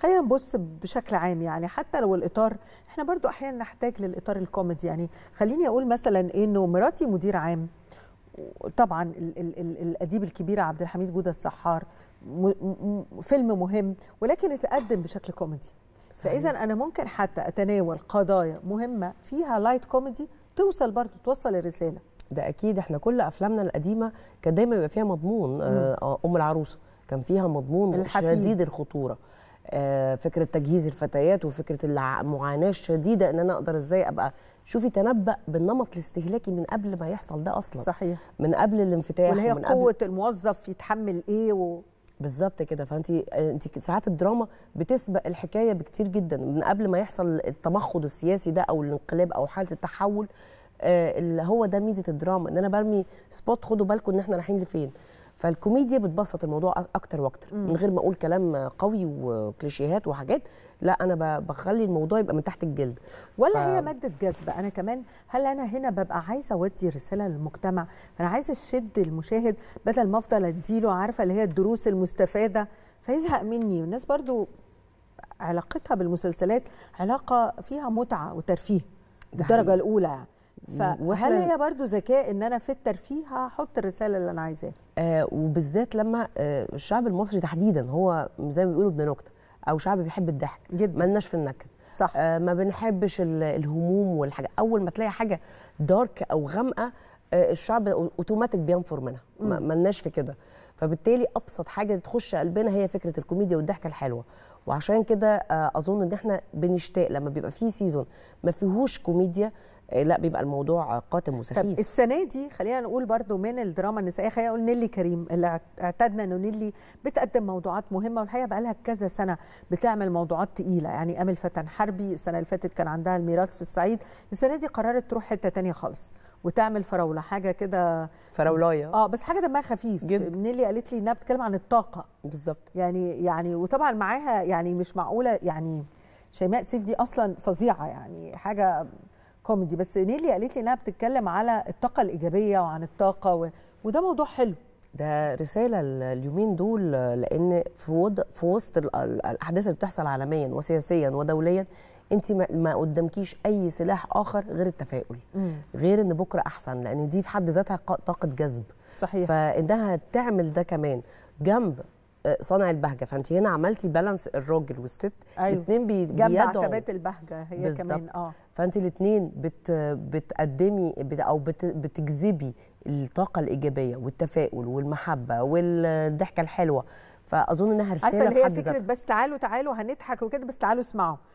خلينا نبص بشكل عام يعني حتى لو الاطار احنا برضو احيانا نحتاج للاطار الكوميدي يعني خليني اقول مثلا انه مراتي مدير عام طبعا الاديب الكبير عبد الحميد جوده السحار فيلم مهم ولكن اتقدم بشكل كوميدي فاذا انا ممكن حتى اتناول قضايا مهمه فيها لايت كوميدي توصل برضه توصل الرساله ده اكيد احنا كل افلامنا القديمه كان دايما يبقى فيها مضمون آه، ام العروسه كان فيها مضمون شديد الخطوره آه، فكره تجهيز الفتيات وفكره المعاناه الشديده ان انا اقدر ازاي ابقى شوفي تنبأ بالنمط الاستهلاكي من قبل ما يحصل ده اصلا صحيح من قبل الانفتاح واللي هي ومن قوه قبل... الموظف يتحمل ايه و... بالظبط كده فانت انت ساعات الدراما بتسبق الحكايه بكتير جدا من قبل ما يحصل التمخض السياسي ده او الانقلاب او حاله التحول آه، اللي هو ده ميزه الدراما ان انا برمي سبوت خدوا بالكم ان احنا رايحين لفين فالكوميديا بتبسط الموضوع اكتر واكتر من غير ما اقول كلام قوي وكليشيهات وحاجات لا انا بخلي الموضوع يبقى من تحت الجلد ولا ف... هي ماده جذب انا كمان هل انا هنا ببقى عايزه اودي رساله للمجتمع انا عايزه اشد المشاهد بدل ما افضل اديله عارفه اللي هي الدروس المستفاده فيزهق مني والناس برضو علاقتها بالمسلسلات علاقه فيها متعه وترفيه الدرجه الاولى يعني فهل وهل هي برضو ذكاء ان انا في الترفيه هحط الرساله اللي انا عايزاها آه وبالذات لما آه الشعب المصري تحديدا هو زي ما بيقولوا ابن نكته او شعب بيحب الضحك جدا مالناش في النكد صح آه ما بنحبش الهموم والحاجه اول ما تلاقي حاجه دارك او غامقه آه الشعب اوتوماتيك بينفر منها مالناش في كده فبالتالي ابسط حاجه تخش قلبنا هي فكره الكوميديا والضحكه الحلوه وعشان كده آه، اظن ان احنا بنشتاق لما بيبقى في سيزون ما فيهوش كوميديا آه، لا بيبقى الموضوع قاتم وسخيف طب السنه دي خلينا نقول برضو من الدراما النسائيه خلينا نقول نيلي كريم اللي اعتدنا انه نيلي بتقدم موضوعات مهمه والحقيقه بقى لها كذا سنه بتعمل موضوعات تقيله يعني امل فتن حربي السنه اللي فاتت كان عندها الميراث في الصعيد السنه دي قررت تروح حته ثانيه خالص وتعمل فراوله حاجه كده فراولايه اه بس حاجه دمها خفيف جدا نيلي قالت لي انها بتتكلم عن الطاقه بالظبط يعني يعني وطبعا معاها يعني مش معقوله يعني شيماء سيف دي اصلا فظيعه يعني حاجه كوميدي بس نيلي قالت لي انها بتتكلم على الطاقه الايجابيه وعن الطاقه و... وده موضوع حلو ده رساله اليومين دول لان في وض... في وسط الاحداث اللي بتحصل عالميا وسياسيا ودوليا انت ما قدامكيش اي سلاح اخر غير التفاؤل مم. غير ان بكره احسن لان دي في حد ذاتها طاقه جذب صحيح فانها تعمل ده كمان جنب صانع البهجه فانت هنا عملتي بالانس الراجل والست أيوه. الاثنين بي... بيدعوا عتبات البهجه هي بالزبط. كمان اه فانت الاثنين بت... بتقدمي بت... او بت... بتجذبي الطاقه الايجابيه والتفاؤل والمحبه والضحكه الحلوه فاظن انها رساله عارفه اللي هي فكره بس تعالوا تعالوا هنضحك وكده بس تعالوا اسمعوا